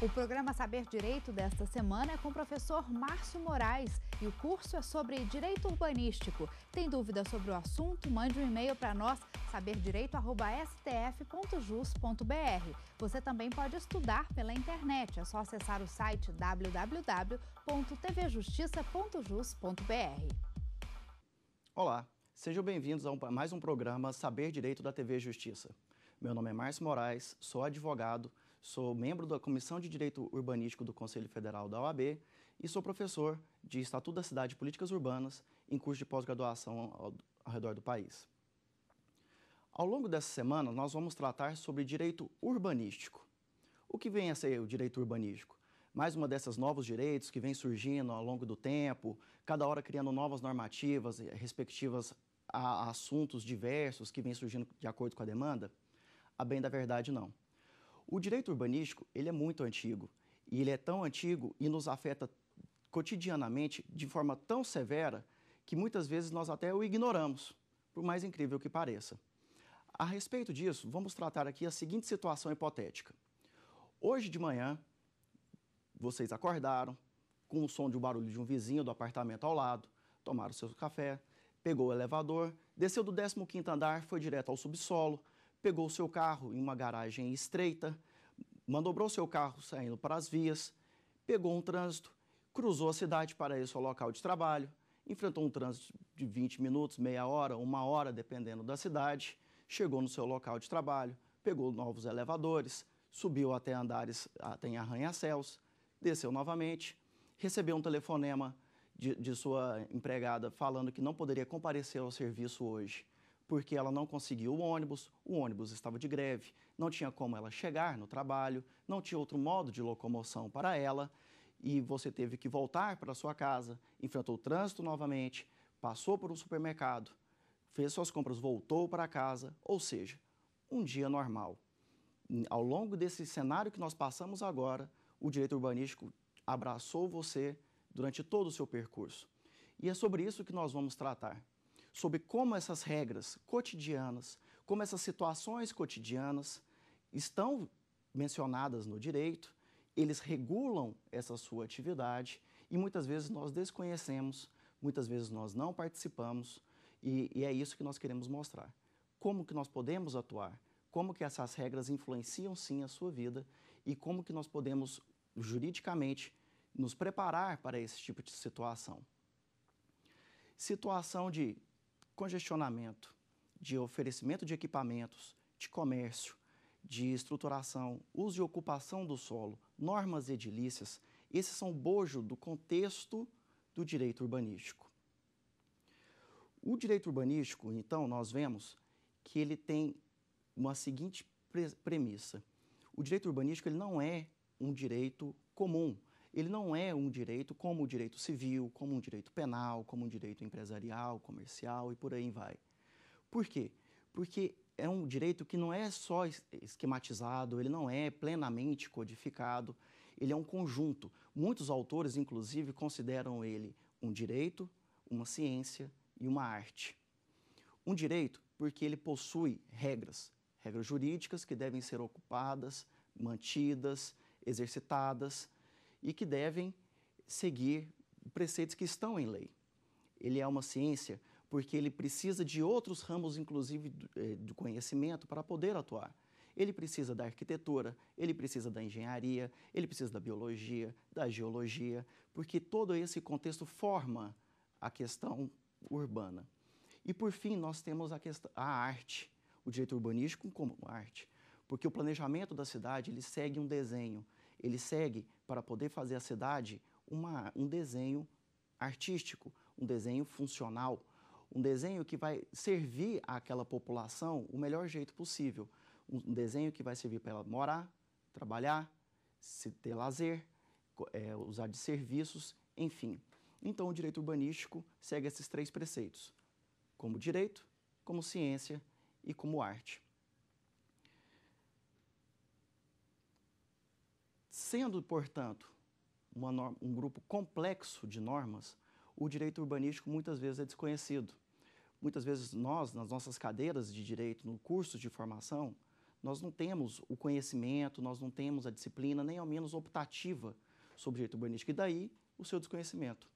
O programa Saber Direito desta semana é com o professor Márcio Moraes e o curso é sobre direito urbanístico. Tem dúvida sobre o assunto? Mande um e-mail para nós, saberdireito.stf.jus.br. Você também pode estudar pela internet, é só acessar o site www.tvjustiça.jus.br. Olá, sejam bem-vindos a mais um programa Saber Direito da TV Justiça. Meu nome é Márcio Moraes, sou advogado sou membro da Comissão de Direito Urbanístico do Conselho Federal da OAB e sou professor de Estatuto da Cidade e Políticas Urbanas em curso de pós-graduação ao, ao redor do país. Ao longo dessa semana, nós vamos tratar sobre direito urbanístico. O que vem a ser o direito urbanístico? mais uma dessas novos direitos que vem surgindo ao longo do tempo, cada hora criando novas normativas eh, respectivas a assuntos diversos que vem surgindo de acordo com a demanda? A bem da verdade, não. O direito urbanístico ele é muito antigo e ele é tão antigo e nos afeta cotidianamente de forma tão severa que muitas vezes nós até o ignoramos, por mais incrível que pareça. A respeito disso, vamos tratar aqui a seguinte situação hipotética. Hoje de manhã, vocês acordaram com o som de um barulho de um vizinho do apartamento ao lado, tomaram seu café, pegou o elevador, desceu do 15º andar, foi direto ao subsolo, pegou seu carro em uma garagem estreita, manobrou seu carro saindo para as vias, pegou um trânsito, cruzou a cidade para ir ao seu local de trabalho, enfrentou um trânsito de 20 minutos, meia hora, uma hora, dependendo da cidade, chegou no seu local de trabalho, pegou novos elevadores, subiu até andares, até arranha-céus, desceu novamente, recebeu um telefonema de, de sua empregada falando que não poderia comparecer ao serviço hoje porque ela não conseguiu o ônibus, o ônibus estava de greve, não tinha como ela chegar no trabalho, não tinha outro modo de locomoção para ela e você teve que voltar para sua casa, enfrentou o trânsito novamente, passou por um supermercado, fez suas compras, voltou para casa, ou seja, um dia normal. Ao longo desse cenário que nós passamos agora, o direito urbanístico abraçou você durante todo o seu percurso. E é sobre isso que nós vamos tratar sobre como essas regras cotidianas, como essas situações cotidianas estão mencionadas no direito, eles regulam essa sua atividade e muitas vezes nós desconhecemos, muitas vezes nós não participamos e, e é isso que nós queremos mostrar. Como que nós podemos atuar, como que essas regras influenciam sim a sua vida e como que nós podemos juridicamente nos preparar para esse tipo de situação. Situação de congestionamento, de oferecimento de equipamentos, de comércio, de estruturação, uso e ocupação do solo, normas edilícias, esses são bojo do contexto do direito urbanístico. O direito urbanístico, então, nós vemos que ele tem uma seguinte premissa. O direito urbanístico ele não é um direito comum, ele não é um direito como o direito civil, como um direito penal, como um direito empresarial, comercial e por aí vai. Por quê? Porque é um direito que não é só esquematizado, ele não é plenamente codificado, ele é um conjunto. Muitos autores, inclusive, consideram ele um direito, uma ciência e uma arte. Um direito porque ele possui regras, regras jurídicas que devem ser ocupadas, mantidas, exercitadas, e que devem seguir preceitos que estão em lei. Ele é uma ciência porque ele precisa de outros ramos, inclusive, eh, do conhecimento para poder atuar. Ele precisa da arquitetura, ele precisa da engenharia, ele precisa da biologia, da geologia, porque todo esse contexto forma a questão urbana. E, por fim, nós temos a, questão, a arte, o direito urbanístico como arte, porque o planejamento da cidade ele segue um desenho, ele segue para poder fazer a cidade uma, um desenho artístico, um desenho funcional, um desenho que vai servir àquela população o melhor jeito possível. Um desenho que vai servir para ela morar, trabalhar, se ter lazer, é, usar de serviços, enfim. Então, o direito urbanístico segue esses três preceitos: como direito, como ciência e como arte. Sendo, portanto, norma, um grupo complexo de normas, o direito urbanístico muitas vezes é desconhecido. Muitas vezes nós, nas nossas cadeiras de direito, no curso de formação, nós não temos o conhecimento, nós não temos a disciplina, nem ao menos optativa, sobre direito urbanístico, e daí o seu desconhecimento.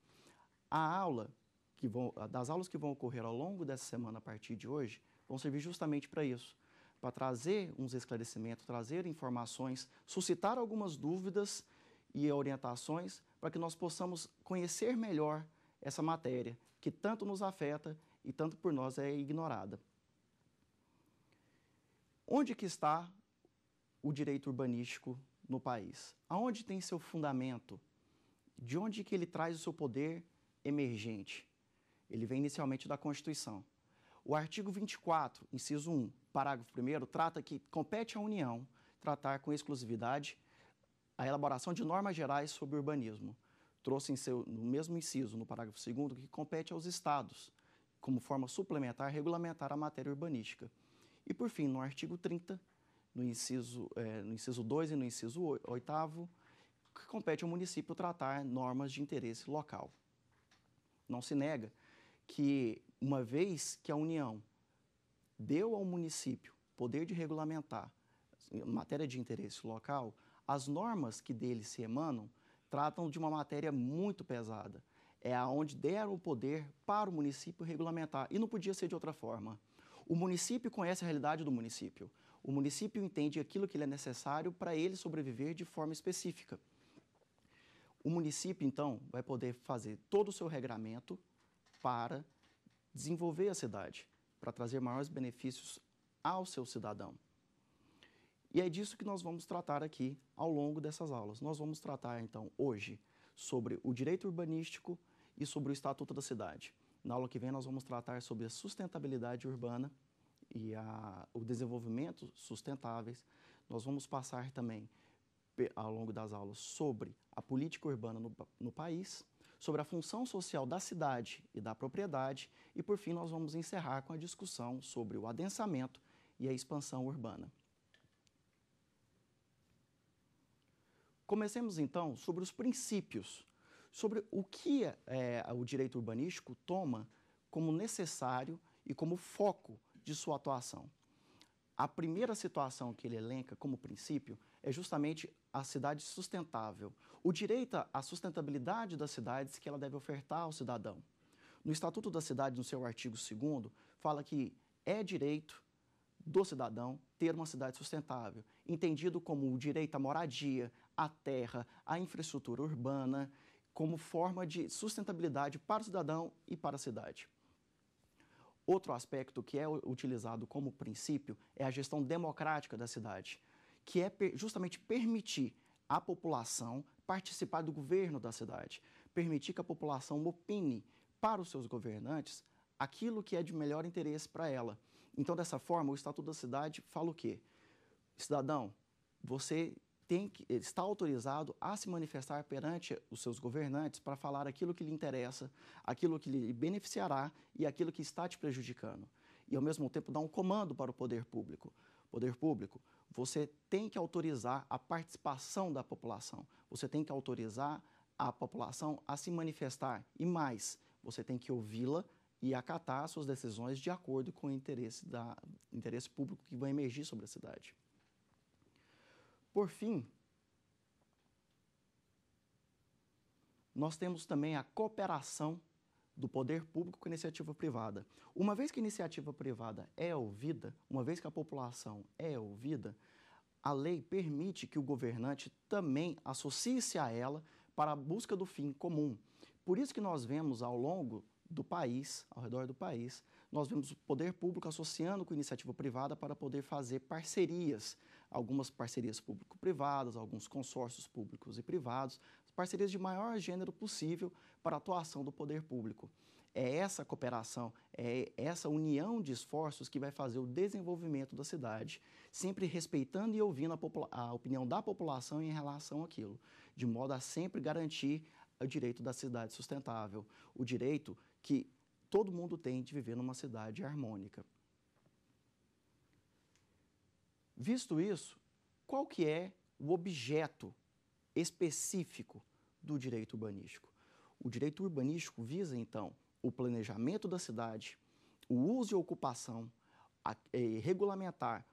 A aula, que vão, das aulas que vão ocorrer ao longo dessa semana, a partir de hoje, vão servir justamente para isso para trazer uns esclarecimentos, trazer informações, suscitar algumas dúvidas e orientações para que nós possamos conhecer melhor essa matéria que tanto nos afeta e tanto por nós é ignorada. Onde que está o direito urbanístico no país? Aonde tem seu fundamento? De onde que ele traz o seu poder emergente? Ele vem inicialmente da Constituição. O artigo 24, inciso 1, parágrafo 1, trata que compete à União tratar com exclusividade a elaboração de normas gerais sobre urbanismo. Trouxe seu, no mesmo inciso, no parágrafo 2, que compete aos Estados, como forma suplementar, regulamentar a matéria urbanística. E, por fim, no artigo 30, no inciso, é, no inciso 2 e no inciso 8, que compete ao município tratar normas de interesse local. Não se nega que uma vez que a União deu ao município poder de regulamentar, em matéria de interesse local, as normas que dele se emanam tratam de uma matéria muito pesada. É aonde deram o poder para o município regulamentar e não podia ser de outra forma. O município conhece a realidade do município. O município entende aquilo que lhe é necessário para ele sobreviver de forma específica. O município, então, vai poder fazer todo o seu regramento para desenvolver a cidade para trazer maiores benefícios ao seu cidadão. E é disso que nós vamos tratar aqui ao longo dessas aulas. Nós vamos tratar então hoje sobre o direito urbanístico e sobre o estatuto da cidade. Na aula que vem nós vamos tratar sobre a sustentabilidade urbana e a, o desenvolvimento sustentáveis. Nós vamos passar também ao longo das aulas sobre a política urbana no, no país sobre a função social da cidade e da propriedade, e por fim nós vamos encerrar com a discussão sobre o adensamento e a expansão urbana. Comecemos então sobre os princípios, sobre o que é, é o direito urbanístico toma como necessário e como foco de sua atuação. A primeira situação que ele elenca como princípio é justamente a cidade sustentável, o direito à sustentabilidade das cidades que ela deve ofertar ao cidadão. No Estatuto da Cidade, no seu artigo 2 fala que é direito do cidadão ter uma cidade sustentável, entendido como o direito à moradia, à terra, à infraestrutura urbana, como forma de sustentabilidade para o cidadão e para a cidade. Outro aspecto que é utilizado como princípio é a gestão democrática da cidade que é justamente permitir à população participar do governo da cidade, permitir que a população opine para os seus governantes aquilo que é de melhor interesse para ela. Então, dessa forma, o Estatuto da Cidade fala o quê? Cidadão, você tem que, está autorizado a se manifestar perante os seus governantes para falar aquilo que lhe interessa, aquilo que lhe beneficiará e aquilo que está te prejudicando. E, ao mesmo tempo, dá um comando para o poder público. Poder público, você tem que autorizar a participação da população, você tem que autorizar a população a se manifestar e mais, você tem que ouvi-la e acatar suas decisões de acordo com o interesse, da, interesse público que vai emergir sobre a cidade. Por fim, nós temos também a cooperação do poder público com a iniciativa privada. Uma vez que a iniciativa privada é ouvida, uma vez que a população é ouvida, a lei permite que o governante também associe-se a ela para a busca do fim comum. Por isso que nós vemos ao longo do país, ao redor do país, nós vemos o poder público associando com iniciativa privada para poder fazer parcerias, algumas parcerias público-privadas, alguns consórcios públicos e privados, parcerias de maior gênero possível para a atuação do poder público. É essa cooperação, é essa união de esforços que vai fazer o desenvolvimento da cidade, sempre respeitando e ouvindo a, a opinião da população em relação àquilo, de modo a sempre garantir o direito da cidade sustentável, o direito que todo mundo tem de viver numa cidade harmônica. Visto isso, qual que é o objeto específico do direito urbanístico. O direito urbanístico visa, então, o planejamento da cidade, o uso e ocupação, a, é, regulamentar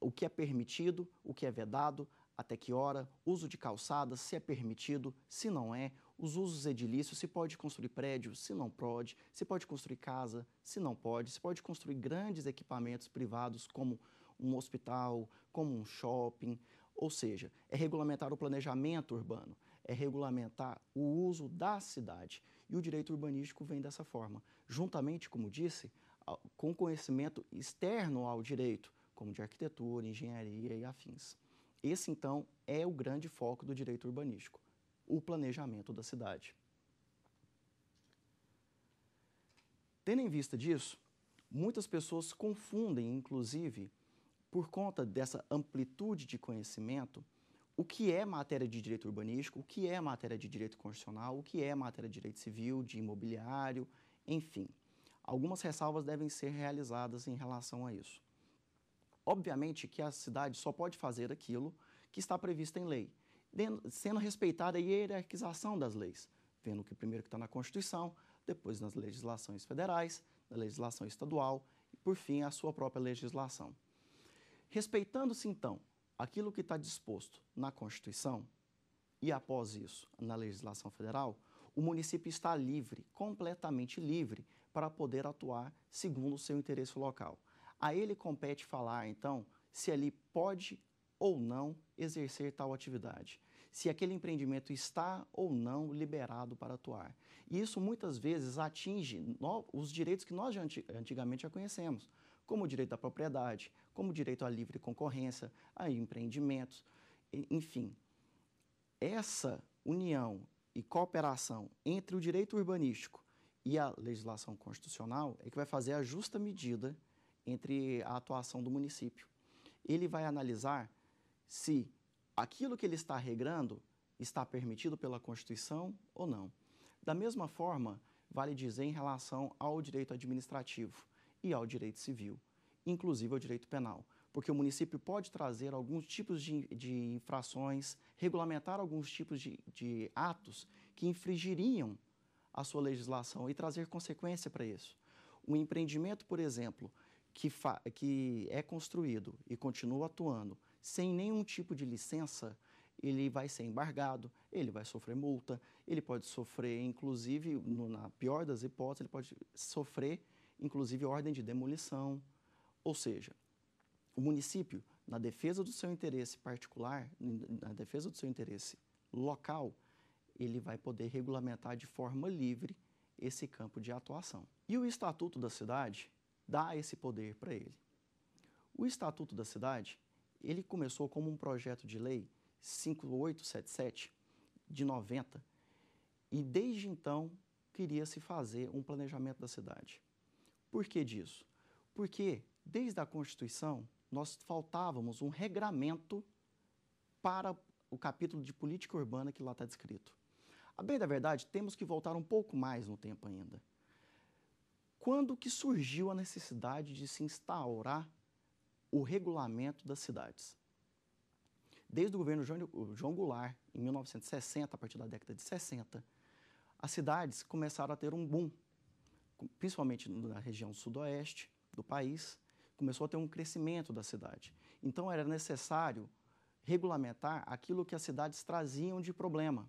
o que é permitido, o que é vedado, até que hora, uso de calçadas, se é permitido, se não é, os usos edilícios, se pode construir prédio, se não pode, se pode construir casa, se não pode, se pode construir grandes equipamentos privados como um hospital, como um shopping, ou seja, é regulamentar o planejamento urbano, é regulamentar o uso da cidade. E o direito urbanístico vem dessa forma, juntamente, como disse, com conhecimento externo ao direito, como de arquitetura, engenharia e afins. Esse, então, é o grande foco do direito urbanístico, o planejamento da cidade. Tendo em vista disso, muitas pessoas confundem, inclusive, por conta dessa amplitude de conhecimento, o que é matéria de direito urbanístico, o que é matéria de direito constitucional, o que é matéria de direito civil, de imobiliário, enfim. Algumas ressalvas devem ser realizadas em relação a isso. Obviamente que a cidade só pode fazer aquilo que está previsto em lei, sendo respeitada a hierarquização das leis, vendo que primeiro que está na Constituição, depois nas legislações federais, na legislação estadual e, por fim, a sua própria legislação. Respeitando-se, então, aquilo que está disposto na Constituição e, após isso, na legislação federal, o município está livre, completamente livre, para poder atuar segundo o seu interesse local. A ele compete falar, então, se ele pode ou não exercer tal atividade, se aquele empreendimento está ou não liberado para atuar. E isso muitas vezes atinge os direitos que nós antigamente já conhecemos, como o direito à propriedade, como o direito à livre concorrência, a empreendimentos, enfim. Essa união e cooperação entre o direito urbanístico e a legislação constitucional é que vai fazer a justa medida entre a atuação do município. Ele vai analisar se aquilo que ele está regrando está permitido pela Constituição ou não. Da mesma forma, vale dizer em relação ao direito administrativo e ao direito civil, inclusive ao direito penal, porque o município pode trazer alguns tipos de, de infrações, regulamentar alguns tipos de, de atos que infringiriam a sua legislação e trazer consequência para isso. Um empreendimento, por exemplo, que, que, é construído e continua atuando sem nenhum tipo de licença, ele vai ser embargado, ele vai sofrer multa, ele pode sofrer, inclusive, no, na pior das hipóteses, ele pode sofrer inclusive ordem de demolição. Ou seja, o município, na defesa do seu interesse particular, na defesa do seu interesse local, ele vai poder regulamentar de forma livre esse campo de atuação. E o Estatuto da Cidade dá esse poder para ele. O Estatuto da Cidade, ele começou como um projeto de lei 5877 de 90 e desde então queria se fazer um planejamento da cidade. Por que disso? Porque desde a Constituição nós faltávamos um regramento para o capítulo de política urbana que lá está descrito. A bem da verdade, temos que voltar um pouco mais no tempo ainda. Quando que surgiu a necessidade de se instaurar o regulamento das cidades? Desde o governo João Goulart, em 1960, a partir da década de 60, as cidades começaram a ter um boom principalmente na região sudoeste do país, começou a ter um crescimento da cidade. Então era necessário regulamentar aquilo que as cidades traziam de problema.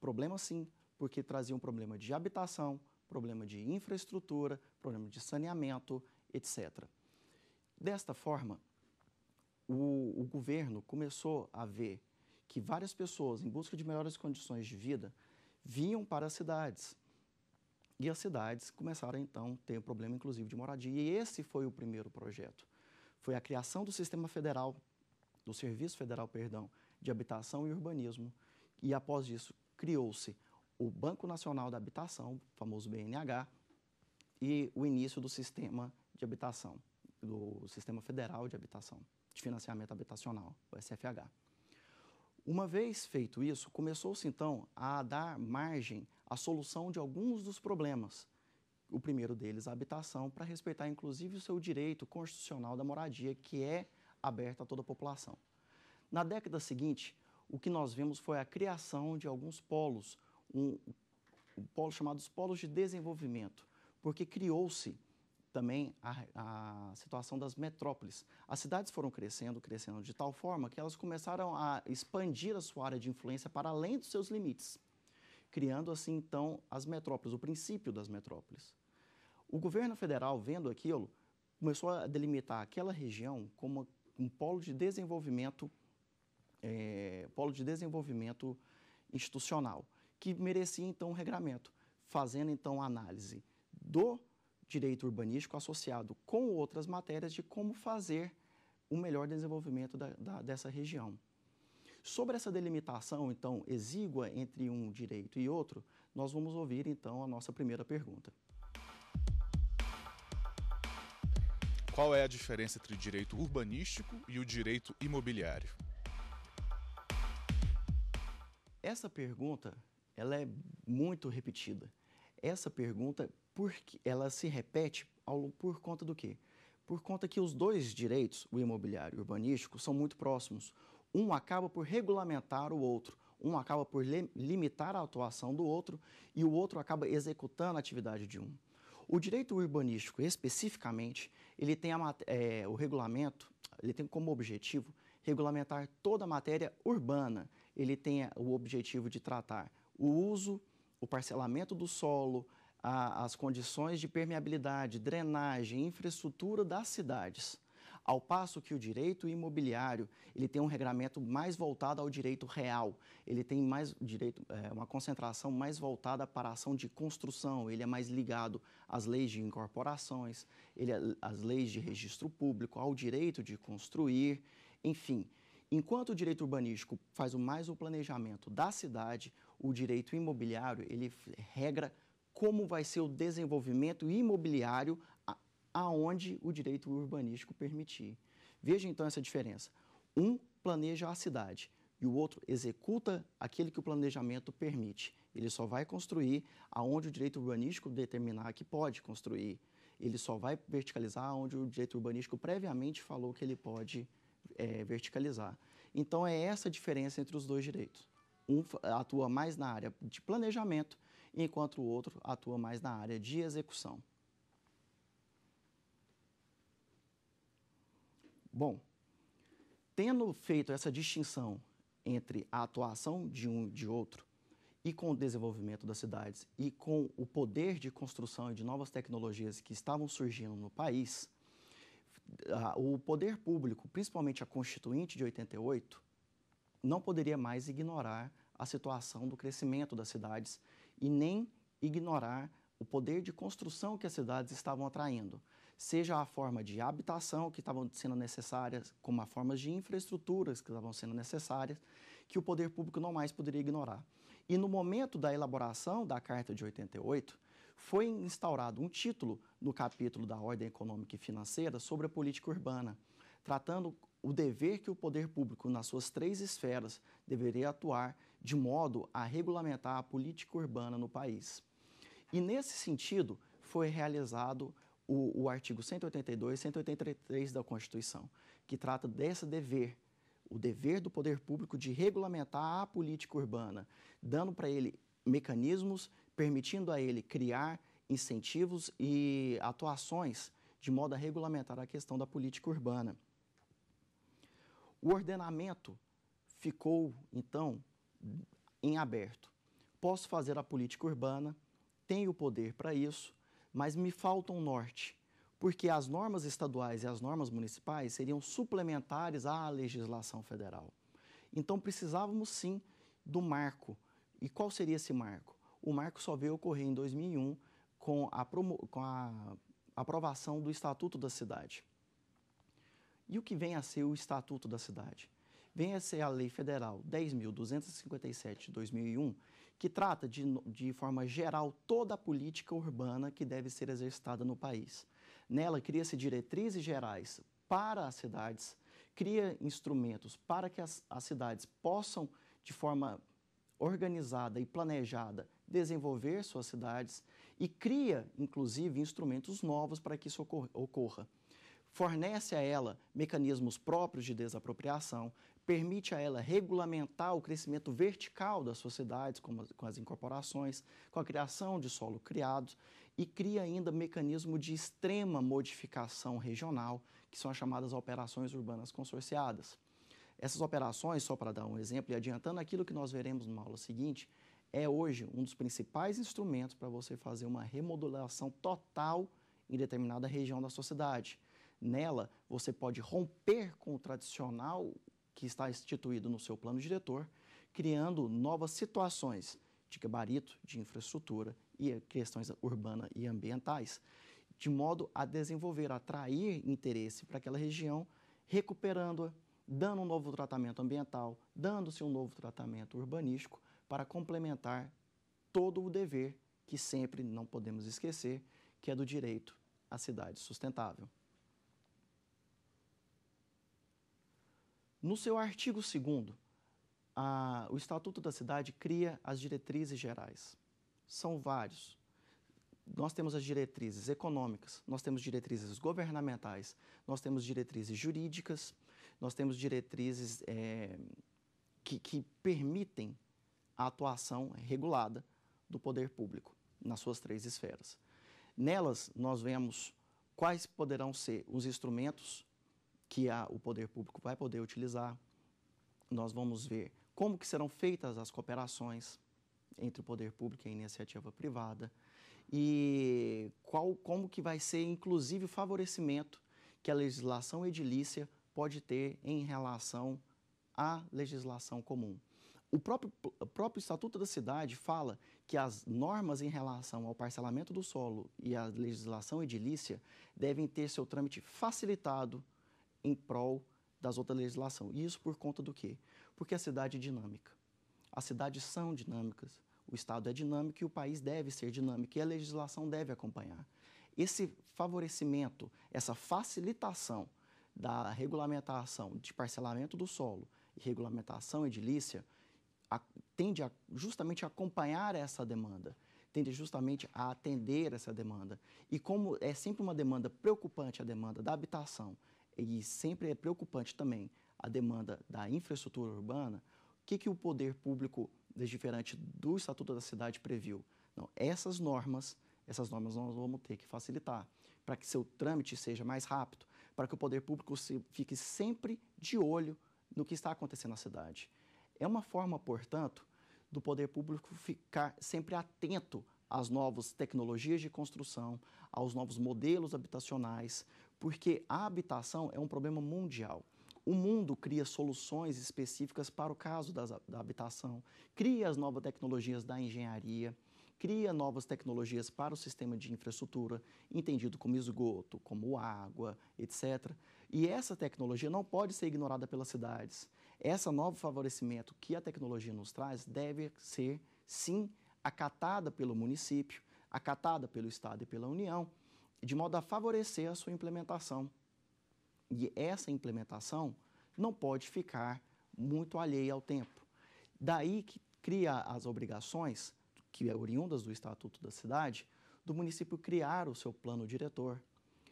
Problema sim, porque traziam problema de habitação, problema de infraestrutura, problema de saneamento, etc. Desta forma, o, o governo começou a ver que várias pessoas em busca de melhores condições de vida vinham para as cidades e as cidades começaram, então, a ter um problema, inclusive, de moradia. E esse foi o primeiro projeto. Foi a criação do sistema federal, do Serviço Federal, perdão, de Habitação e Urbanismo. E, após isso, criou-se o Banco Nacional da Habitação, o famoso BNH, e o início do sistema de habitação, do Sistema Federal de Habitação, de Financiamento Habitacional, o SFH. Uma vez feito isso, começou-se, então, a dar margem a solução de alguns dos problemas. O primeiro deles, a habitação, para respeitar inclusive o seu direito constitucional da moradia, que é aberto a toda a população. Na década seguinte, o que nós vimos foi a criação de alguns polos, um, um polo chamados polos de desenvolvimento, porque criou-se também a, a, situação das metrópoles. As cidades foram crescendo, crescendo de tal forma que elas começaram a expandir a sua área de influência para além dos seus limites criando assim então as metrópoles, o princípio das metrópoles. O governo federal, vendo aquilo, começou a delimitar aquela região como um polo de desenvolvimento, é, polo de desenvolvimento institucional, que merecia então um regramento, fazendo então a análise do direito urbanístico associado com outras matérias de como fazer o melhor desenvolvimento da, da, dessa região. Sobre essa delimitação, então, exígua entre um direito e outro, nós vamos ouvir, então, a nossa primeira pergunta. Qual é a diferença entre o direito urbanístico e o direito imobiliário? Essa pergunta, ela é muito repetida. Essa pergunta, porque ela se repete ao, por conta do quê? Por conta que os dois direitos, o imobiliário e o urbanístico, são muito próximos um acaba por regulamentar o outro, um acaba por limitar a atuação do outro e o outro acaba executando a atividade de um. O direito urbanístico, especificamente, ele tem a, é, o regulamento, ele tem como objetivo regulamentar toda a matéria urbana. Ele tem o objetivo de tratar o uso, o parcelamento do solo, a, as condições de permeabilidade, drenagem, infraestrutura das cidades ao passo que o direito imobiliário ele tem um regramento mais voltado ao direito real, ele tem mais direito, é, uma concentração mais voltada para a ação de construção, ele é mais ligado às leis de incorporações, ele é, às leis de registro público, ao direito de construir, enfim. Enquanto o direito urbanístico faz mais o planejamento da cidade, o direito imobiliário ele regra como vai ser o desenvolvimento imobiliário aonde o direito urbanístico permitir. Veja então essa diferença. Um planeja a cidade e o outro executa aquele que o planejamento permite. Ele só vai construir aonde o direito urbanístico determinar que pode construir. Ele só vai verticalizar onde o direito urbanístico previamente falou que ele pode é, verticalizar. Então é essa a diferença entre os dois direitos. Um atua mais na área de planejamento, enquanto o outro atua mais na área de execução. Bom, tendo feito essa distinção entre a atuação de um e de outro, e com o desenvolvimento das cidades e com o poder de construção e de novas tecnologias que estavam surgindo no país, o poder público, principalmente a Constituinte de 88, não poderia mais ignorar a situação do crescimento das cidades e nem ignorar o poder de construção que as cidades estavam atraindo seja a forma de habitação que estavam sendo necessárias, como a formas de infraestruturas que estavam sendo necessárias, que o poder público não mais poderia ignorar. E no momento da elaboração da Carta de 88, foi instaurado um título no capítulo da Ordem Econômica e Financeira sobre a política urbana, tratando o dever que o poder público, nas suas três esferas, deveria atuar de modo a regulamentar a política urbana no país. E nesse sentido, foi realizado o, o artigo 182 e 183 da Constituição, que trata desse dever, o dever do poder público de regulamentar a política urbana, dando para ele mecanismos, permitindo a ele criar incentivos e atuações de modo a regulamentar a questão da política urbana. O ordenamento ficou, então, em aberto. Posso fazer a política urbana, tenho o poder para isso, mas me falta um norte, porque as normas estaduais e as normas municipais seriam suplementares à legislação federal. Então precisávamos sim do marco. E qual seria esse marco? O marco só veio ocorrer em 2001 com a, com a aprovação do Estatuto da Cidade. E o que vem a ser o Estatuto da Cidade? Vem a ser a Lei Federal 10.257 de 2001, que trata de, de forma geral toda a política urbana que deve ser exercitada no país. Nela cria-se diretrizes gerais para as cidades, cria instrumentos para que as, as cidades possam, de forma organizada e planejada, desenvolver suas cidades e cria, inclusive, instrumentos novos para que isso ocorra fornece a ela mecanismos próprios de desapropriação, permite a ela regulamentar o crescimento vertical das sociedades, como as, com as incorporações, com a criação de solo criado e cria ainda mecanismo de extrema modificação regional, que são as chamadas operações urbanas consorciadas. Essas operações, só para dar um exemplo e adiantando aquilo que nós veremos numa aula seguinte, é hoje um dos principais instrumentos para você fazer uma remodulação total em determinada região da sociedade Nela, você pode romper com o tradicional que está instituído no seu plano diretor, criando novas situações de gabarito, de infraestrutura e questões urbanas e ambientais, de modo a desenvolver, atrair interesse para aquela região, recuperando-a, dando um novo tratamento ambiental, dando-se um novo tratamento urbanístico para complementar todo o dever que sempre não podemos esquecer, que é do direito à cidade sustentável. No seu artigo 2, o Estatuto da Cidade cria as diretrizes gerais. São vários. Nós temos as diretrizes econômicas, nós temos diretrizes governamentais, nós temos diretrizes jurídicas, nós temos diretrizes é, que, que permitem a atuação regulada do poder público nas suas três esferas. Nelas, nós vemos quais poderão ser os instrumentos que a, o poder público vai poder utilizar. Nós vamos ver como que serão feitas as cooperações entre o poder público e a iniciativa privada e qual, como que vai ser, inclusive, o favorecimento que a legislação edilícia pode ter em relação à legislação comum. O próprio, o próprio Estatuto da Cidade fala que as normas em relação ao parcelamento do solo e à legislação edilícia devem ter seu trâmite facilitado em prol das outras legislações. E isso por conta do quê? Porque a cidade é dinâmica. As cidades são dinâmicas, o Estado é dinâmico e o país deve ser dinâmico e a legislação deve acompanhar. Esse favorecimento, essa facilitação da regulamentação de parcelamento do solo e regulamentação edilícia a, tende a justamente acompanhar essa demanda, tende justamente a atender essa demanda. E como é sempre uma demanda preocupante, a demanda da habitação e sempre é preocupante também a demanda da infraestrutura urbana, o que, que o poder público, diferente do Estatuto da Cidade, previu? Não, essas normas, essas normas nós vamos ter que facilitar para que seu trâmite seja mais rápido, para que o poder público se, fique sempre de olho no que está acontecendo na cidade. É uma forma, portanto, do poder público ficar sempre atento às novas tecnologias de construção, aos novos modelos habitacionais, porque a habitação é um problema mundial. O mundo cria soluções específicas para o caso das, da habitação, cria as novas tecnologias da engenharia, cria novas tecnologias para o sistema de infraestrutura, entendido como esgoto, como água, etc. E essa tecnologia não pode ser ignorada pelas cidades. Esse novo favorecimento que a tecnologia nos traz deve ser, sim, acatada pelo município, acatada pelo Estado e pela União, de modo a favorecer a sua implementação. E essa implementação não pode ficar muito alheia ao tempo. Daí que cria as obrigações, que é oriundas do Estatuto da Cidade, do município criar o seu plano diretor,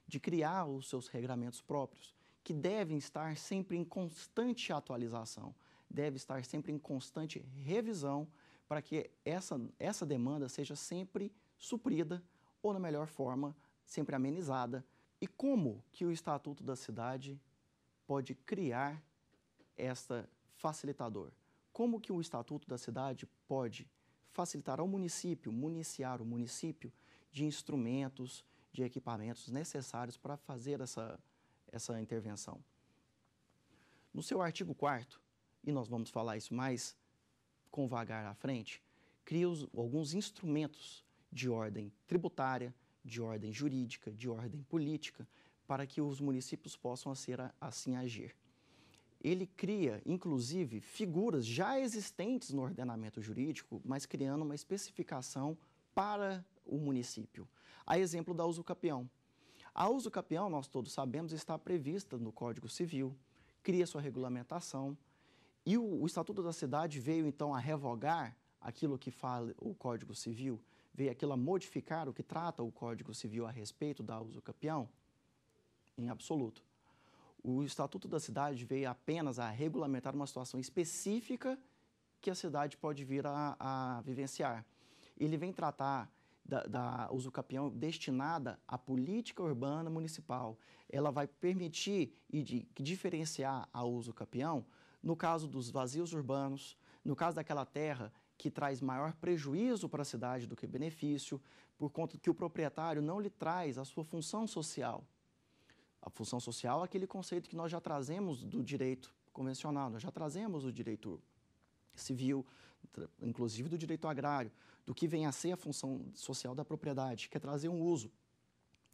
de criar os seus regramentos próprios, que devem estar sempre em constante atualização, deve estar sempre em constante revisão para que essa, essa demanda seja sempre suprida ou, na melhor forma, sempre amenizada. E como que o Estatuto da Cidade pode criar esta facilitador? Como que o Estatuto da Cidade pode facilitar ao município, municiar o município de instrumentos, de equipamentos necessários para fazer essa, essa intervenção? No seu artigo 4 e nós vamos falar isso mais com vagar à frente, cria os, alguns instrumentos de ordem tributária, de ordem jurídica, de ordem política, para que os municípios possam assim agir. Ele cria, inclusive, figuras já existentes no ordenamento jurídico, mas criando uma especificação para o município. A exemplo da usucapião. A usucapião, nós todos sabemos, está prevista no Código Civil, cria sua regulamentação, e o, o Estatuto da Cidade veio, então, a revogar aquilo que fala o Código Civil, veio aquilo a modificar o que trata o Código Civil a respeito da usucapião? Em absoluto. O Estatuto da Cidade veio apenas a regulamentar uma situação específica que a cidade pode vir a, a vivenciar. Ele vem tratar da, da usucapião destinada à política urbana municipal. Ela vai permitir e de, diferenciar a usucapião no caso dos vazios urbanos, no caso daquela terra que traz maior prejuízo para a cidade do que benefício, por conta que o proprietário não lhe traz a sua função social. A função social é aquele conceito que nós já trazemos do direito convencional, nós já trazemos do direito civil, inclusive do direito agrário, do que vem a ser a função social da propriedade, que é trazer um uso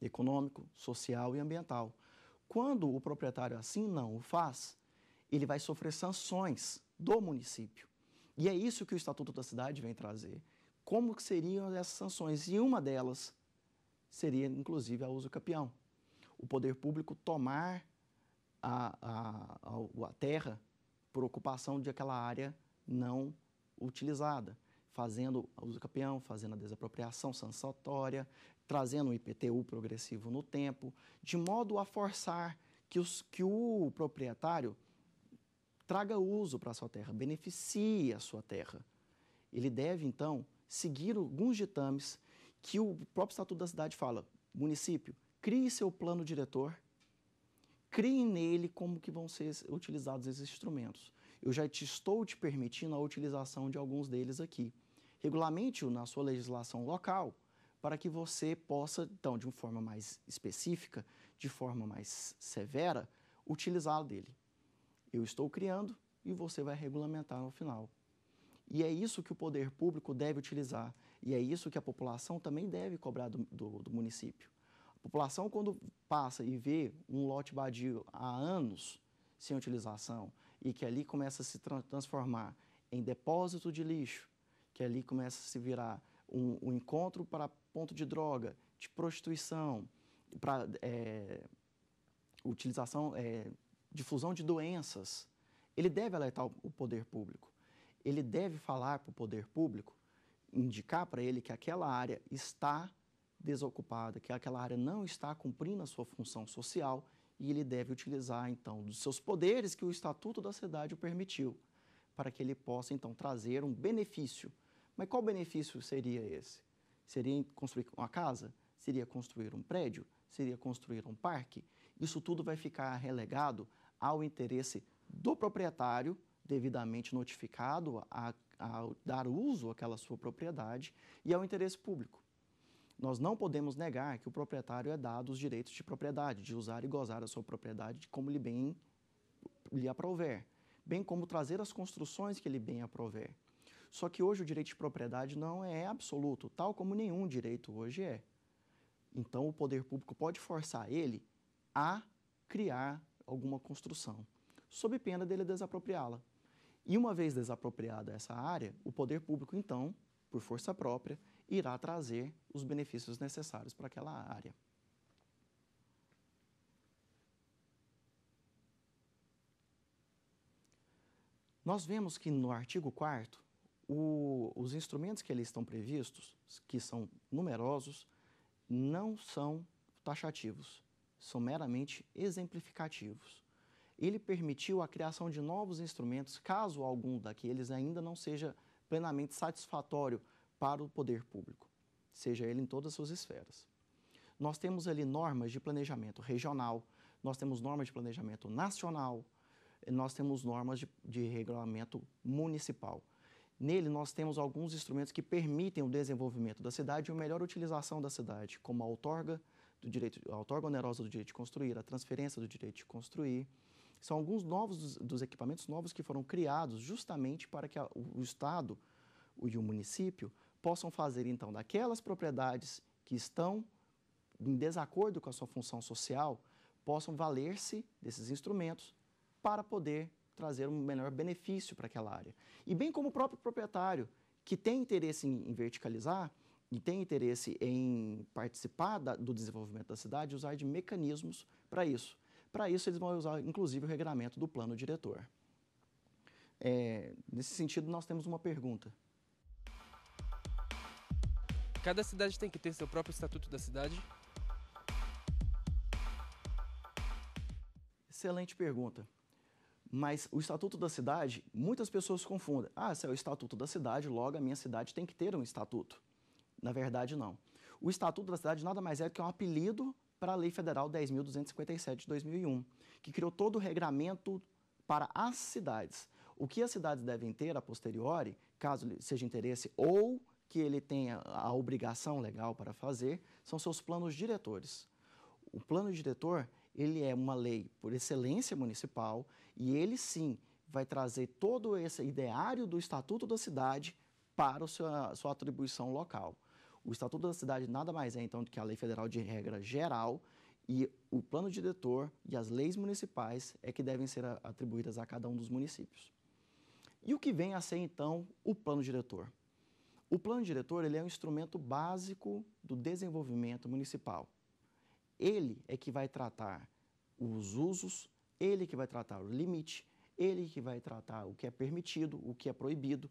econômico, social e ambiental. Quando o proprietário assim não o faz, ele vai sofrer sanções do município. E é isso que o Estatuto da Cidade vem trazer. Como que seriam essas sanções? E uma delas seria, inclusive, a uso capião. O poder público tomar a, a, a, a terra por ocupação de aquela área não utilizada, fazendo a uso capião, fazendo a desapropriação sancionatória, trazendo um IPTU progressivo no tempo, de modo a forçar que, os, que o proprietário traga uso para a sua terra, beneficie a sua terra. Ele deve, então, seguir alguns ditames que o próprio Estatuto da Cidade fala. Município, crie seu plano diretor, crie nele como que vão ser utilizados esses instrumentos. Eu já te estou te permitindo a utilização de alguns deles aqui. Regulamente-o na sua legislação local, para que você possa, então, de uma forma mais específica, de forma mais severa, utilizá-lo dele. Eu estou criando e você vai regulamentar no final. E é isso que o poder público deve utilizar. E é isso que a população também deve cobrar do, do, do município. A população, quando passa e vê um lote badio há anos sem utilização e que ali começa a se transformar em depósito de lixo, que ali começa a se virar um, um encontro para ponto de droga, de prostituição, para é, utilização, é, difusão de doenças, ele deve alertar o poder público. Ele deve falar para o poder público, indicar para ele que aquela área está desocupada, que aquela área não está cumprindo a sua função social e ele deve utilizar, então, dos seus poderes que o Estatuto da Cidade o permitiu, para que ele possa, então, trazer um benefício. Mas qual benefício seria esse? Seria construir uma casa? Seria construir um prédio? Seria construir um parque? Isso tudo vai ficar relegado ao interesse do proprietário, devidamente notificado a, a dar uso àquela sua propriedade, e ao interesse público. Nós não podemos negar que o proprietário é dado os direitos de propriedade, de usar e gozar a sua propriedade como lhe bem lhe aprover, bem como trazer as construções que lhe bem aprover. Só que hoje o direito de propriedade não é absoluto, tal como nenhum direito hoje é. Então o poder público pode forçar ele a criar alguma construção, sob pena dele desapropriá-la. E uma vez desapropriada essa área, o poder público, então, por força própria, irá trazer os benefícios necessários para aquela área. Nós vemos que no artigo 4 os instrumentos que ali estão previstos, que são numerosos, não são taxativos são meramente exemplificativos. Ele permitiu a criação de novos instrumentos, caso algum daqueles ainda não seja plenamente satisfatório para o poder público, seja ele em todas as suas esferas. Nós temos ali normas de planejamento regional, nós temos normas de planejamento nacional, nós temos normas de, de regulamento municipal. Nele, nós temos alguns instrumentos que permitem o desenvolvimento da cidade e a melhor utilização da cidade, como a outorga, do direito, a outorga onerosa do direito de construir, a transferência do direito de construir. São alguns novos dos equipamentos novos que foram criados justamente para que a, o, o Estado e o município possam fazer, então, daquelas propriedades que estão em desacordo com a sua função social, possam valer-se desses instrumentos para poder trazer um melhor benefício para aquela área. E bem como o próprio proprietário, que tem interesse em, em verticalizar, e tem interesse em participar da, do desenvolvimento da cidade, usar de mecanismos para isso. Para isso, eles vão usar, inclusive, o regramento do plano diretor. É, nesse sentido, nós temos uma pergunta. Cada cidade tem que ter seu próprio estatuto da cidade? Excelente pergunta. Mas o estatuto da cidade, muitas pessoas confundem. Ah, se é o estatuto da cidade, logo a minha cidade tem que ter um estatuto. Na verdade, não. O Estatuto da Cidade nada mais é do que um apelido para a Lei Federal 10.257 de 2001, que criou todo o regramento para as cidades. O que as cidades devem ter a posteriori, caso seja interesse ou que ele tenha a obrigação legal para fazer, são seus planos diretores. O plano diretor, ele é uma lei por excelência municipal e ele sim vai trazer todo esse ideário do Estatuto da Cidade para a sua, sua atribuição local. O Estatuto da Cidade nada mais é, então, do que a Lei Federal de Regra Geral e o plano diretor e as leis municipais é que devem ser atribuídas a cada um dos municípios. E o que vem a ser, então, o plano diretor? O plano diretor ele é um instrumento básico do desenvolvimento municipal. Ele é que vai tratar os usos, ele que vai tratar o limite, ele que vai tratar o que é permitido, o que é proibido,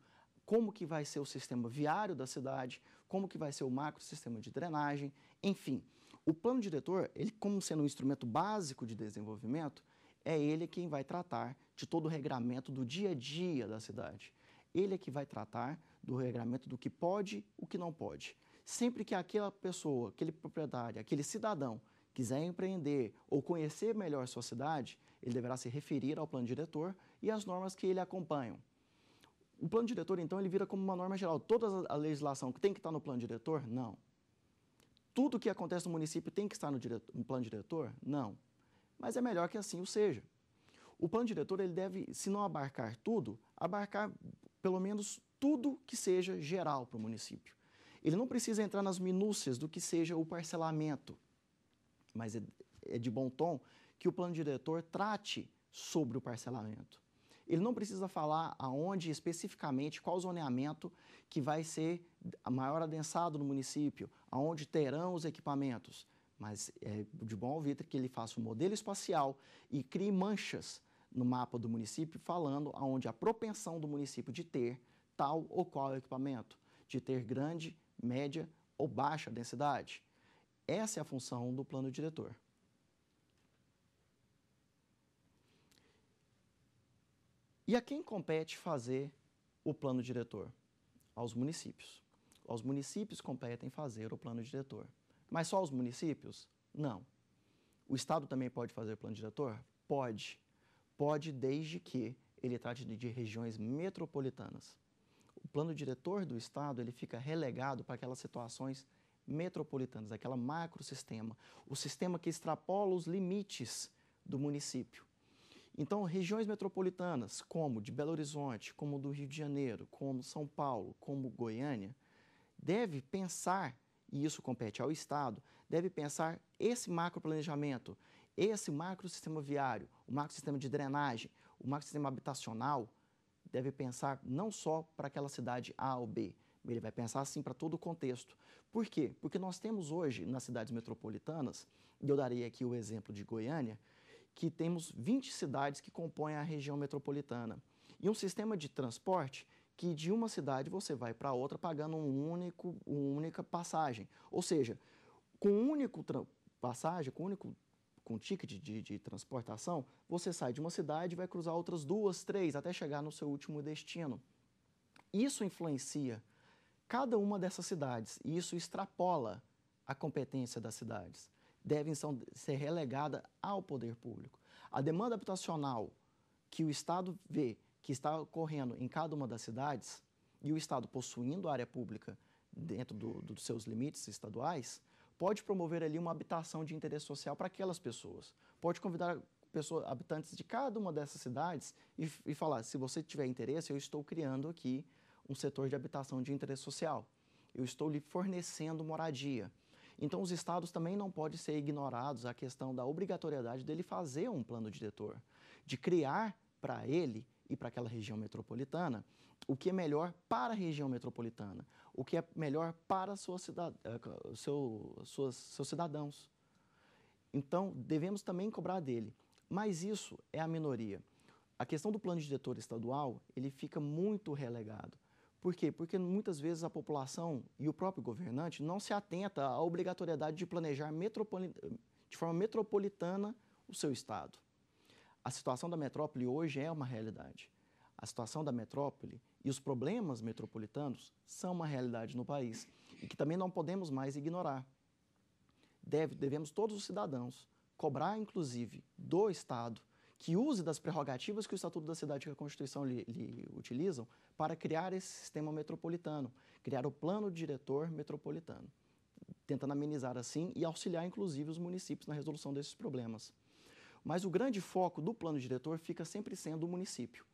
como que vai ser o sistema viário da cidade, como que vai ser o macro sistema de drenagem, enfim. O plano diretor, ele como sendo um instrumento básico de desenvolvimento, é ele quem vai tratar de todo o regramento do dia a dia da cidade. Ele é que vai tratar do regramento do que pode, o que não pode. Sempre que aquela pessoa, aquele proprietário, aquele cidadão quiser empreender ou conhecer melhor sua cidade, ele deverá se referir ao plano diretor e às normas que ele acompanham. O plano diretor, então, ele vira como uma norma geral. Toda a legislação que tem que estar no plano diretor? Não. Tudo o que acontece no município tem que estar no, diretor, no plano diretor? Não. Mas é melhor que assim o seja. O plano diretor, ele deve, se não abarcar tudo, abarcar pelo menos tudo que seja geral para o município. Ele não precisa entrar nas minúcias do que seja o parcelamento, mas é, é de bom tom que o plano diretor trate sobre o parcelamento. Ele não precisa falar aonde especificamente, qual zoneamento que vai ser maior adensado no município, aonde terão os equipamentos. Mas é de bom alvitre que ele faça um modelo espacial e crie manchas no mapa do município falando aonde a propensão do município de ter tal ou qual equipamento, de ter grande, média ou baixa densidade. Essa é a função do plano diretor. E a quem compete fazer o plano diretor? Aos municípios. Aos municípios competem fazer o plano diretor. Mas só os municípios? Não. O Estado também pode fazer o plano diretor? Pode. Pode desde que ele trate de regiões metropolitanas. O plano diretor do Estado ele fica relegado para aquelas situações metropolitanas, aquela macrosistema, o sistema que extrapola os limites do município. Então, regiões metropolitanas como de Belo Horizonte, como do Rio de Janeiro, como São Paulo, como Goiânia, deve pensar, e isso compete ao Estado, deve pensar esse macro planejamento, esse macro sistema viário, o macro sistema de drenagem, o macro sistema habitacional, deve pensar não só para aquela cidade A ou B, ele vai pensar assim para todo o contexto. Por quê? Porque nós temos hoje nas cidades metropolitanas, e eu darei aqui o exemplo de Goiânia, que temos 20 cidades que compõem a região metropolitana. E um sistema de transporte que de uma cidade você vai para outra pagando um único, uma única passagem. Ou seja, com um único passagem, com um único com ticket de, de transportação, você sai de uma cidade e vai cruzar outras duas, três, até chegar no seu último destino. Isso influencia cada uma dessas cidades e isso extrapola a competência das cidades devem ser relegadas ao poder público. A demanda habitacional que o Estado vê que está ocorrendo em cada uma das cidades, e o Estado possuindo área pública dentro do, dos seus limites estaduais, pode promover ali uma habitação de interesse social para aquelas pessoas. Pode convidar pessoas, habitantes de cada uma dessas cidades e, e falar: se você tiver interesse, eu estou criando aqui um setor de habitação de interesse social. Eu estou lhe fornecendo moradia. Então, os estados também não podem ser ignorados a questão da obrigatoriedade dele fazer um plano diretor, de criar para ele e para aquela região metropolitana o que é melhor para a região metropolitana, o que é melhor para sua cidad... Eh, seu, suas, seus cidadãos. Então, devemos também cobrar dele. Mas isso é a minoria. A questão do plano diretor estadual, ele fica muito relegado. Por quê? Porque muitas vezes a população e o próprio governante não se atenta à obrigatoriedade de planejar de forma metropolitana o seu Estado. A situação da metrópole hoje é uma realidade. A situação da metrópole e os problemas metropolitanos são uma realidade no país e que também não podemos mais ignorar. Deve, devemos todos os cidadãos cobrar, inclusive, do Estado que use das prerrogativas que o Estatuto da Cidade e a Constituição lhe, lhe utilizam para criar esse sistema metropolitano, criar o plano diretor metropolitano, tentando amenizar assim e auxiliar, inclusive, os municípios na resolução desses problemas. Mas o grande foco do plano diretor fica sempre sendo o município.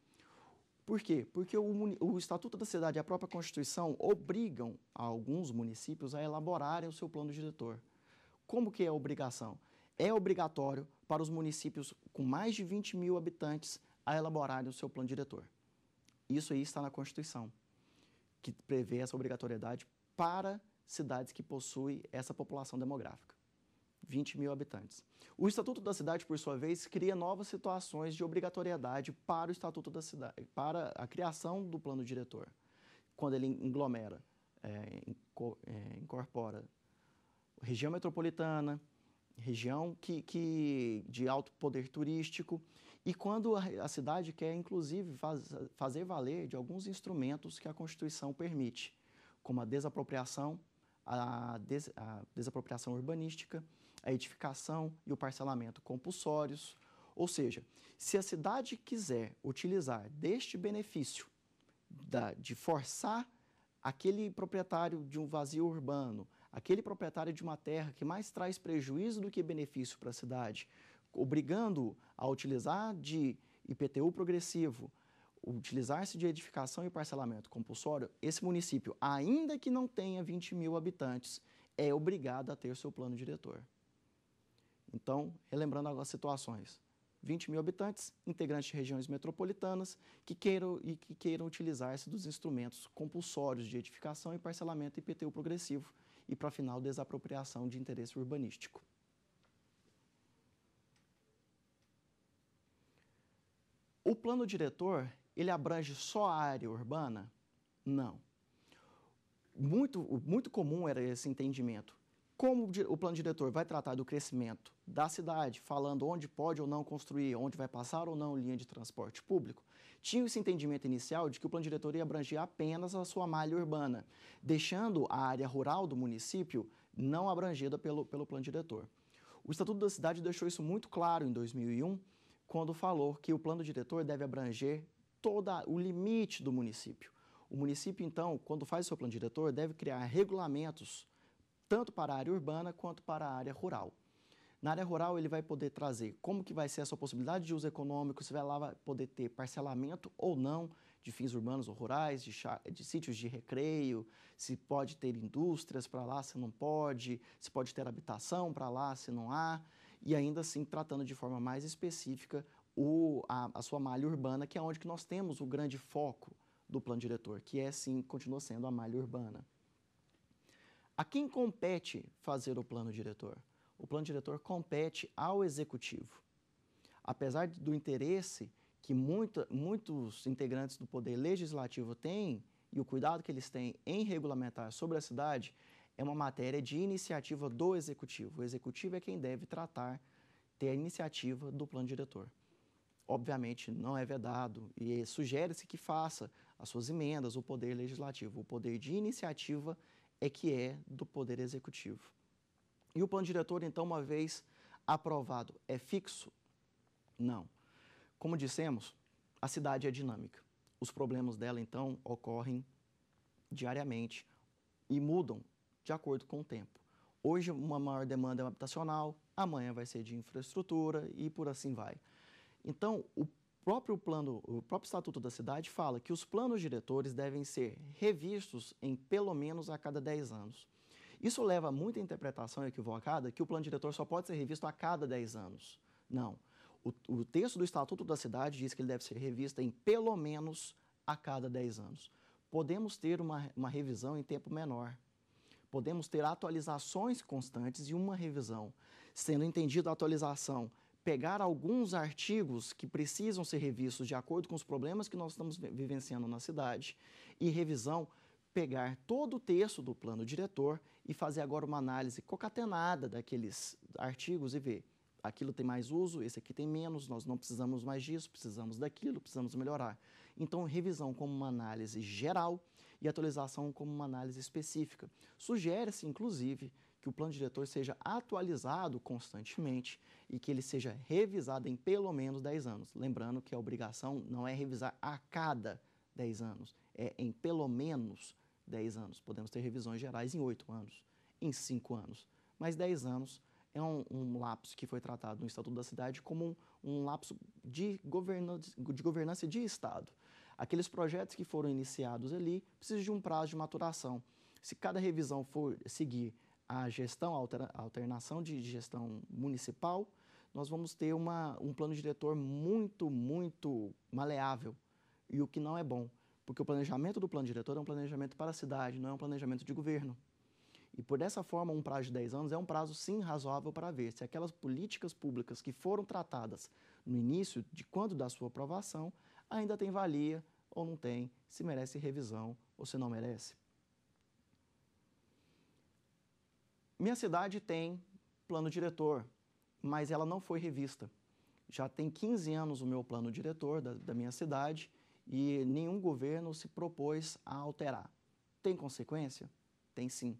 Por quê? Porque o, o, Estatuto da Cidade e a própria Constituição obrigam alguns municípios a elaborarem o seu plano diretor. Como que é a obrigação? é obrigatório para os municípios com mais de 20 mil habitantes a elaborarem o seu plano diretor. Isso aí está na Constituição, que prevê essa obrigatoriedade para cidades que possuem essa população demográfica, 20 mil habitantes. O Estatuto da Cidade, por sua vez, cria novas situações de obrigatoriedade para o Estatuto da Cidade, para a criação do plano diretor, quando ele englomera, é, é incorpora região metropolitana, região que, que de alto poder turístico e quando a, a cidade quer inclusive faz, fazer valer de alguns instrumentos que a Constituição permite, como a desapropriação, a, des, a desapropriação urbanística, a edificação e o parcelamento compulsórios. Ou seja, se a cidade quiser utilizar deste benefício da, de forçar aquele proprietário de um vazio urbano aquele proprietário de uma terra que mais traz prejuízo do que benefício para a cidade, obrigando a utilizar de IPTU progressivo, utilizar-se de edificação e parcelamento compulsório, esse município, ainda que não tenha 20 mil habitantes, é obrigado a ter seu plano diretor. Então, relembrando as situações. 20 mil habitantes, integrantes de regiões metropolitanas, que queiram e que queiram utilizar-se dos instrumentos compulsórios de edificação e parcelamento IPTU progressivo, e, para final, desapropriação de interesse urbanístico. O plano diretor, ele abrange só a área urbana? Não. Muito, muito comum era esse entendimento. Como o plano diretor vai tratar do crescimento da cidade, falando onde pode ou não construir, onde vai passar ou não linha de transporte público, tinha esse entendimento inicial de que o plano diretor ia abranger apenas a sua malha urbana, deixando a área rural do município não abrangida pelo, pelo plano diretor. O Estatuto da Cidade deixou isso muito claro em 2001, quando falou que o plano diretor deve abranger todo o limite do município. O município, então, quando faz o seu plano diretor, deve criar regulamentos tanto para a área urbana quanto para a área rural. Na área rural, ele vai poder trazer como que vai ser essa possibilidade de uso econômico, se vai lá poder ter parcelamento ou não de fins urbanos ou rurais, de, de sítios de recreio, se pode ter indústrias para lá, se não pode, se pode ter habitação para lá, se não há, e ainda assim tratando de forma mais específica o, a, a sua malha urbana, que é onde que nós temos o grande foco do plano diretor, que é sim, continua sendo a malha urbana. A quem compete fazer o plano diretor? o plano diretor compete ao executivo. Apesar do interesse que muitos integrantes do poder legislativo têm e o cuidado que eles têm em regulamentar sobre a cidade, é uma matéria de iniciativa do executivo. O executivo é quem deve tratar, ter a iniciativa do plano diretor. Obviamente, não é vedado e sugere-se que faça as suas emendas o poder legislativo. O poder de iniciativa é que é do poder executivo. E o plano diretor, então, uma vez aprovado, é fixo? Não. Como dissemos, a cidade é dinâmica. Os problemas dela, então, ocorrem diariamente e mudam de acordo com o tempo. Hoje, uma maior demanda é habitacional, amanhã vai ser de infraestrutura e por assim vai. Então, o próprio plano, o próprio Estatuto da Cidade fala que os planos diretores devem ser revistos em pelo menos a cada 10 anos. Isso leva a muita interpretação equivocada que o plano diretor só pode ser revisto a cada 10 anos. Não. O, o texto do Estatuto da Cidade diz que ele deve ser revisto em pelo menos a cada 10 anos. Podemos ter uma, uma revisão em tempo menor. Podemos ter atualizações constantes e uma revisão. Sendo entendida a atualização pegar alguns artigos que precisam ser revistos de acordo com os problemas que nós estamos vivenciando na cidade e revisão pegar todo o texto do plano diretor e fazer agora uma análise concatenada daqueles artigos e ver aquilo tem mais uso, esse aqui tem menos, nós não precisamos mais disso, precisamos daquilo, precisamos melhorar. Então, revisão como uma análise geral e atualização como uma análise específica. Sugere-se, inclusive, que o plano diretor seja atualizado constantemente e que ele seja revisado em pelo menos 10 anos. Lembrando que a obrigação não é revisar a cada 10 anos, é em pelo menos 10 anos, podemos ter revisões gerais em 8 anos, em 5 anos. Mas 10 anos é um, um lapso que foi tratado no Estatuto da Cidade como um, um lapso de, governa de governança de Estado. Aqueles projetos que foram iniciados ali precisam de um prazo de maturação. Se cada revisão for seguir a gestão, a altera, a alternação de gestão municipal, nós vamos ter uma, um plano diretor muito, muito maleável. E o que não é bom, porque o planejamento do plano diretor é um planejamento para a cidade, não é um planejamento de governo. E por dessa forma, um prazo de 10 anos é um prazo sim razoável para ver se aquelas políticas públicas que foram tratadas no início de quando da sua aprovação ainda tem valia ou não tem, se merece revisão ou se não merece. Minha cidade tem plano diretor, mas ela não foi revista. Já tem 15 anos o meu plano diretor da, da minha cidade e nenhum governo se propôs a alterar. Tem consequência? Tem sim.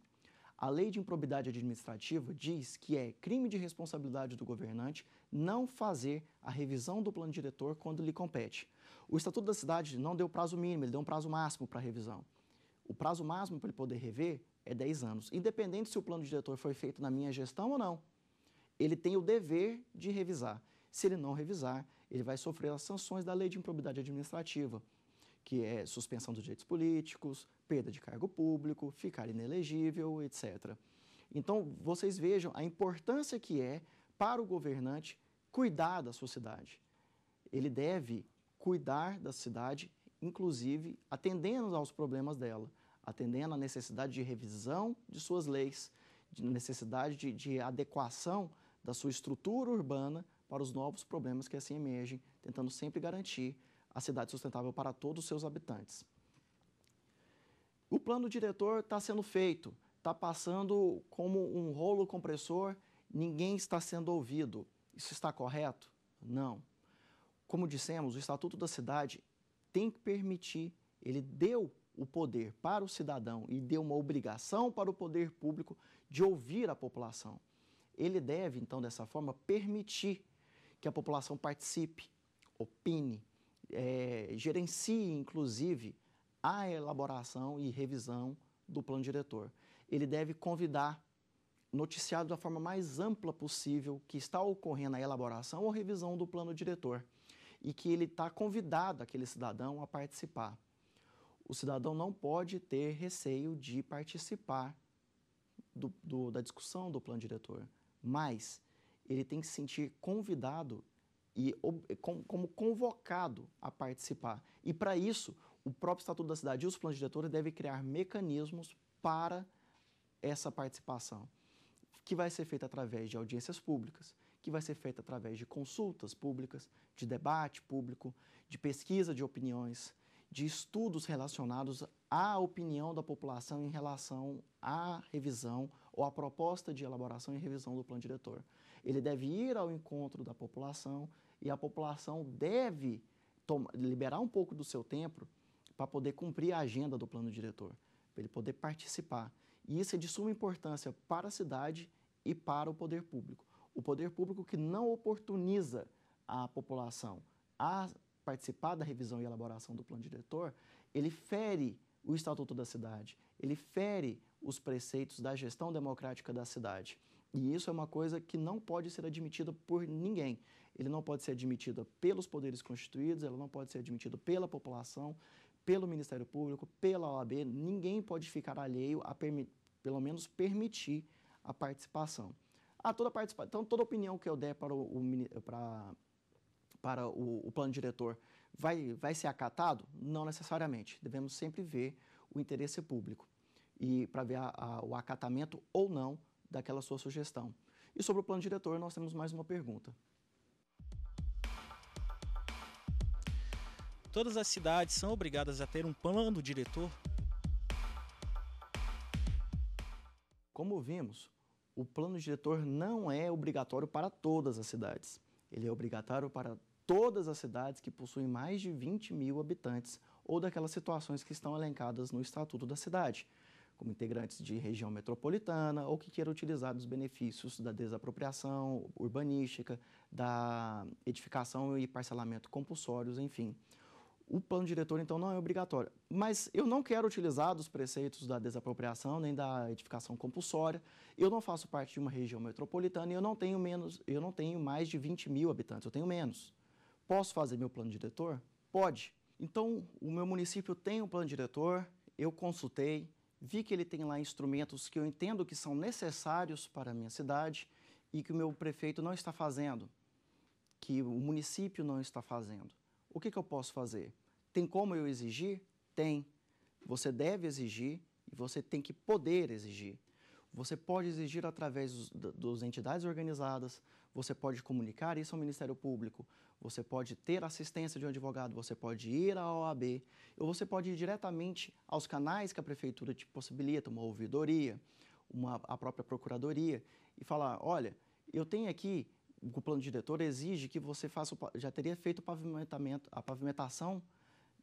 A lei de improbidade administrativa diz que é crime de responsabilidade do governante não fazer a revisão do plano diretor quando lhe compete. O Estatuto da Cidade não deu prazo mínimo, ele deu um prazo máximo para revisão. O prazo máximo para ele poder rever é 10 anos, independente se o plano diretor foi feito na minha gestão ou não. Ele tem o dever de revisar. Se ele não revisar, ele vai sofrer as sanções da lei de improbidade administrativa, que é suspensão dos direitos políticos, perda de cargo público, ficar inelegível, etc. Então, vocês vejam a importância que é para o governante cuidar da sua cidade. Ele deve cuidar da cidade, inclusive atendendo aos problemas dela, atendendo à necessidade de revisão de suas leis, de necessidade de, de adequação da sua estrutura urbana para os novos problemas que assim emergem, tentando sempre garantir a cidade sustentável para todos os seus habitantes. O plano diretor está sendo feito, está passando como um rolo compressor, ninguém está sendo ouvido. Isso está correto? Não. Como dissemos, o Estatuto da Cidade tem que permitir, ele deu o poder para o cidadão e deu uma obrigação para o poder público de ouvir a população. Ele deve, então, dessa forma, permitir que a população participe, opine, é, gerencie, inclusive, a elaboração e revisão do plano diretor. Ele deve convidar, noticiado da forma mais ampla possível que está ocorrendo a elaboração ou revisão do plano diretor e que ele está convidado, aquele cidadão, a participar. O cidadão não pode ter receio de participar do, do, da discussão do plano diretor, mas ele tem que se sentir convidado e como convocado a participar. E para isso, o próprio Estatuto da Cidade e os planos diretores devem criar mecanismos para essa participação, que vai ser feita através de audiências públicas, que vai ser feita através de consultas públicas, de debate público, de pesquisa de opiniões, de estudos relacionados à opinião da população em relação à revisão ou a proposta de elaboração e revisão do plano diretor. Ele deve ir ao encontro da população e a população deve liberar um pouco do seu tempo para poder cumprir a agenda do plano diretor, para ele poder participar. E isso é de suma importância para a cidade e para o poder público. O poder público que não oportuniza a população a participar da revisão e elaboração do plano diretor, ele fere o Estatuto da Cidade, ele fere os preceitos da gestão democrática da cidade. E isso é uma coisa que não pode ser admitida por ninguém. Ele não pode ser admitida pelos poderes constituídos, ela não pode ser admitida pela população, pelo Ministério Público, pela OAB. Ninguém pode ficar alheio a pelo menos permitir a participação. Ah, a toda então toda opinião que eu der para o, para, para o, o plano diretor vai, vai ser acatado? Não necessariamente. Devemos sempre ver o interesse público e para ver a, a, o acatamento ou não daquela sua sugestão. E sobre o plano diretor, nós temos mais uma pergunta. Todas as cidades são obrigadas a ter um plano diretor? Como vimos, o plano diretor não é obrigatório para todas as cidades. Ele é obrigatório para todas as cidades que possuem mais de 20 mil habitantes ou daquelas situações que estão elencadas no Estatuto da Cidade como integrantes de região metropolitana ou que queiram utilizar dos benefícios da desapropriação urbanística, da edificação e parcelamento compulsórios, enfim. O plano diretor, então, não é obrigatório. Mas eu não quero utilizar dos preceitos da desapropriação nem da edificação compulsória. Eu não faço parte de uma região metropolitana e eu não tenho menos, eu não tenho mais de 20 mil habitantes, eu tenho menos. Posso fazer meu plano diretor? Pode. Então, o meu município tem um plano diretor, eu consultei, vi que ele tem lá instrumentos que eu entendo que são necessários para a minha cidade e que o meu prefeito não está fazendo, que o município não está fazendo. O que, que eu posso fazer? Tem como eu exigir? Tem. Você deve exigir e você tem que poder exigir. Você pode exigir através dos, das entidades organizadas, você pode comunicar isso ao Ministério Público, você pode ter assistência de um advogado, você pode ir à OAB, ou você pode ir diretamente aos canais que a prefeitura te possibilita, uma ouvidoria, uma, a própria procuradoria, e falar, olha, eu tenho aqui, o plano diretor exige que você faça, já teria feito o pavimentamento, a pavimentação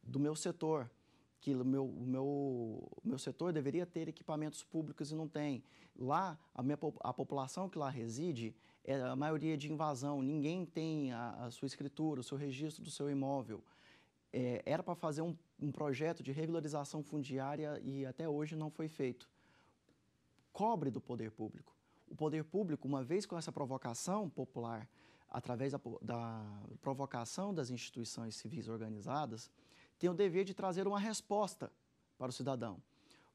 do meu setor, que o meu, o meu, o meu setor deveria ter equipamentos públicos e não tem. Lá, a, minha, a população que lá reside, é, a maioria de invasão, ninguém tem a, a, sua escritura, o seu registro do seu imóvel. É, era para fazer um, um projeto de regularização fundiária e até hoje não foi feito. Cobre do poder público. O poder público, uma vez com essa provocação popular, através da, da, provocação das instituições civis organizadas, tem o dever de trazer uma resposta para o cidadão.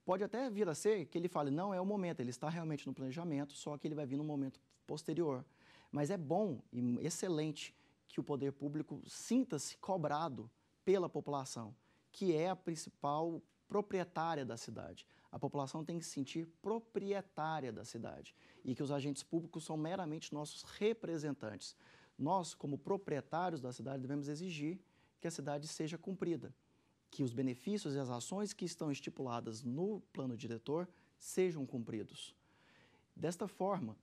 Pode até vir a ser que ele fale, não é o momento, ele está realmente no planejamento, só que ele vai vir no momento posterior. Mas é bom e excelente que o poder público sinta-se cobrado pela população, que é a principal proprietária da cidade. A população tem que se sentir proprietária da cidade e que os agentes públicos são meramente nossos representantes. Nós, como proprietários da cidade, devemos exigir que a cidade seja cumprida, que os benefícios e as ações que estão estipuladas no plano diretor sejam cumpridos. Desta forma,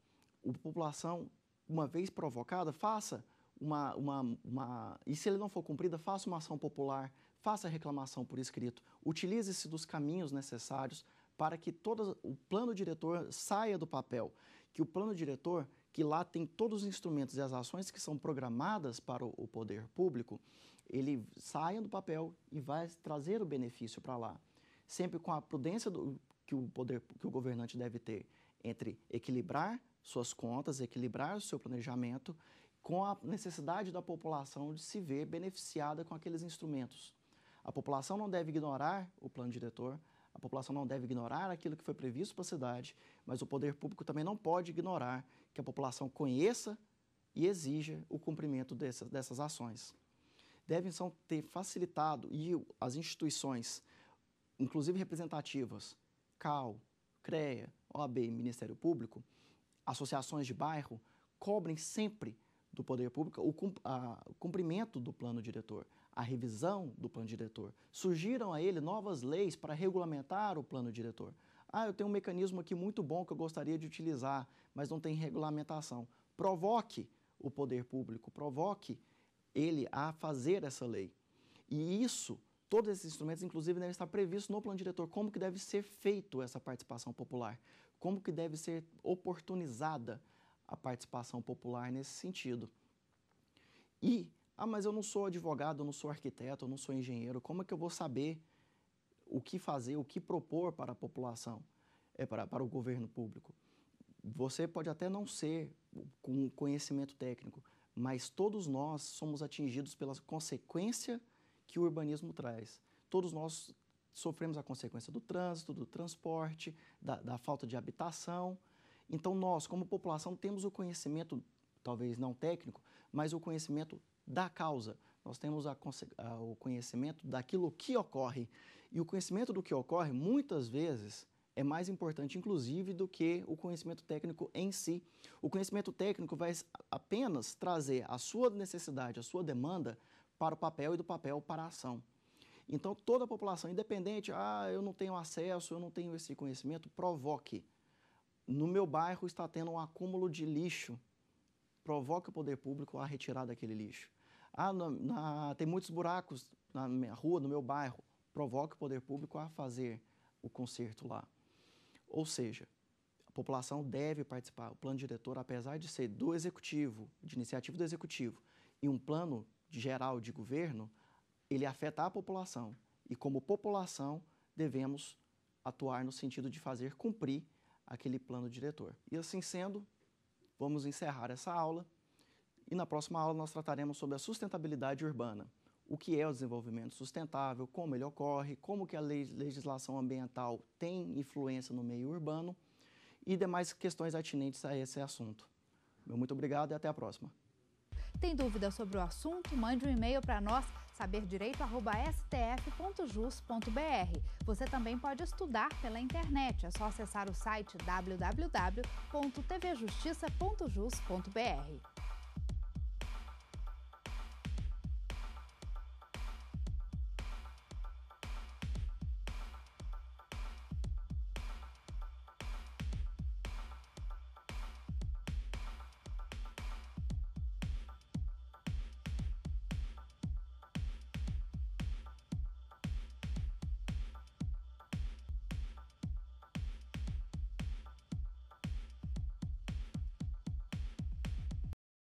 a população, uma vez provocada, faça uma, uma, uma. E se ele não for cumprida, faça uma ação popular, faça reclamação por escrito. Utilize-se dos caminhos necessários para que todo o plano diretor saia do papel. Que o plano diretor, que lá tem todos os instrumentos e as ações que são programadas para o, o poder público, ele saia do papel e vai trazer o benefício para lá. Sempre com a prudência do, que o poder que o governante deve ter entre equilibrar suas contas, equilibrar o seu planejamento com a necessidade da população de se ver beneficiada com aqueles instrumentos. A população não deve ignorar o plano diretor, a população não deve ignorar aquilo que foi previsto para a cidade, mas o poder público também não pode ignorar que a população conheça e exija o cumprimento dessas, dessas ações. Devem são ter facilitado e as instituições, inclusive representativas, CAL, CREA, OAB e Ministério Público, associações de bairro cobrem sempre do poder público o, cumprimento do plano diretor, a revisão do plano diretor. Surgiram a ele novas leis para regulamentar o plano diretor. Ah, eu tenho um mecanismo aqui muito bom que eu gostaria de utilizar, mas não tem regulamentação. Provoque o poder público, provoque ele a fazer essa lei. E isso, todos esses instrumentos, inclusive, devem estar previstos no plano diretor, como que deve ser feito essa participação popular como que deve ser oportunizada a participação popular nesse sentido. E, ah, mas eu não sou advogado, eu não sou arquiteto, eu não sou engenheiro, como é que eu vou saber o que fazer, o que propor para a população, é, para, para o governo público? Você pode até não ser com conhecimento técnico, mas todos nós somos atingidos pela consequência que o urbanismo traz. Todos nós sofremos a consequência do trânsito, do transporte, da, da falta de habitação. Então, nós, como população, temos o conhecimento, talvez não técnico, mas o conhecimento da causa. Nós temos a, a, o conhecimento daquilo que ocorre. E o conhecimento do que ocorre, muitas vezes, é mais importante, inclusive, do que o conhecimento técnico em si. O conhecimento técnico vai apenas trazer a sua necessidade, a sua demanda para o papel e do papel para a ação. Então, toda a população, independente, ah, eu não tenho acesso, eu não tenho esse conhecimento, provoque. No meu bairro está tendo um acúmulo de lixo, provoque o poder público a retirar daquele lixo. Ah, na, na, tem muitos buracos na minha rua, no meu bairro, provoque o poder público a fazer o conserto lá. Ou seja, a população deve participar. O plano diretor, apesar de ser do executivo, de iniciativa do executivo, e um plano geral de governo, ele afeta a população e como população devemos atuar no sentido de fazer cumprir aquele plano diretor. E assim sendo, vamos encerrar essa aula e na próxima aula nós trataremos sobre a sustentabilidade urbana. O que é o desenvolvimento sustentável, como ele ocorre, como que a legislação ambiental tem influência no meio urbano e demais questões atinentes a esse assunto. muito obrigado e até a próxima. Tem dúvida sobre o assunto? Mande um e-mail para nós saberdireito.stf.jus.br. Você também pode estudar pela internet. É só acessar o site www.tvjustiça.jus.br.